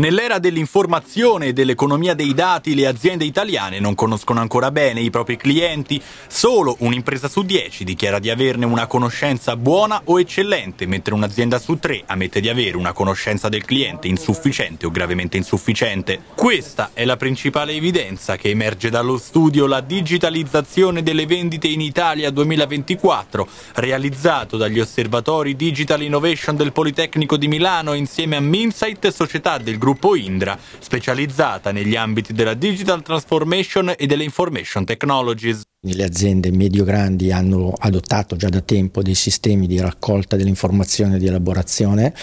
Nell'era dell'informazione e dell'economia dei dati le aziende italiane non conoscono ancora bene i propri clienti, solo un'impresa su dieci dichiara di averne una conoscenza buona o eccellente, mentre un'azienda su tre ammette di avere una conoscenza del cliente insufficiente o gravemente insufficiente. Questa è la principale evidenza che emerge dallo studio La digitalizzazione delle vendite in Italia 2024, realizzato dagli osservatori Digital Innovation del Politecnico di Milano insieme a Minsight, società del gruppo Gruppo Indra, specializzata negli ambiti della digital transformation e delle information technologies. Le aziende medio-grandi hanno adottato già da tempo dei sistemi di raccolta dell'informazione e di elaborazione,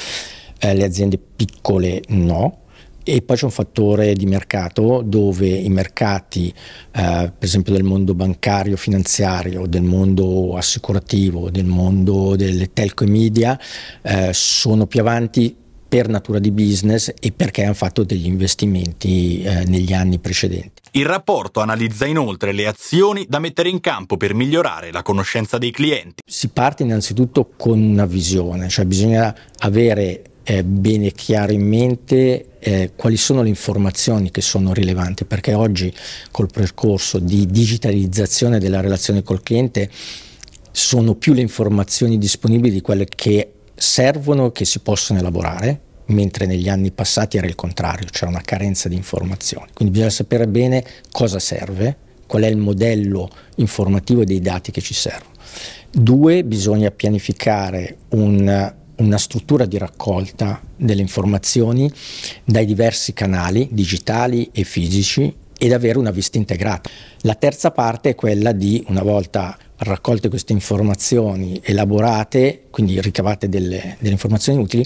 eh, le aziende piccole no, e poi c'è un fattore di mercato dove i mercati, eh, per esempio del mondo bancario, finanziario, del mondo assicurativo, del mondo delle telco e media, eh, sono più avanti per natura di business e perché hanno fatto degli investimenti eh, negli anni precedenti. Il rapporto analizza inoltre le azioni da mettere in campo per migliorare la conoscenza dei clienti. Si parte innanzitutto con una visione, cioè bisogna avere eh, bene chiaro in mente eh, quali sono le informazioni che sono rilevanti, perché oggi col percorso di digitalizzazione della relazione col cliente sono più le informazioni disponibili di quelle che servono e che si possono elaborare, mentre negli anni passati era il contrario, c'era una carenza di informazioni. Quindi bisogna sapere bene cosa serve, qual è il modello informativo e dei dati che ci servono. Due, bisogna pianificare un, una struttura di raccolta delle informazioni dai diversi canali digitali e fisici ed avere una vista integrata. La terza parte è quella di, una volta raccolte queste informazioni, elaborate, quindi ricavate delle, delle informazioni utili,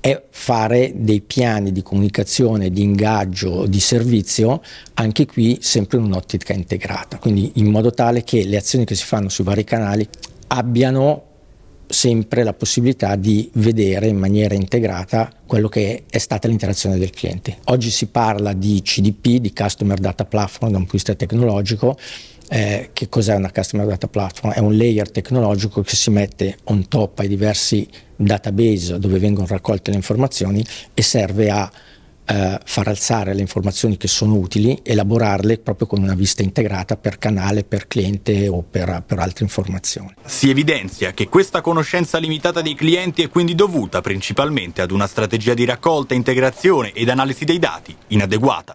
è fare dei piani di comunicazione, di ingaggio, di servizio, anche qui sempre in un'ottica integrata, quindi in modo tale che le azioni che si fanno sui vari canali abbiano sempre la possibilità di vedere in maniera integrata quello che è stata l'interazione del cliente. Oggi si parla di CDP, di Customer Data Platform da un punto di vista tecnologico, eh, che cos'è una Customer Data Platform? È un layer tecnologico che si mette on top ai diversi database dove vengono raccolte le informazioni e serve a eh, far alzare le informazioni che sono utili, elaborarle proprio con una vista integrata per canale, per cliente o per, per altre informazioni. Si evidenzia che questa conoscenza limitata dei clienti è quindi dovuta principalmente ad una strategia di raccolta, integrazione ed analisi dei dati inadeguata.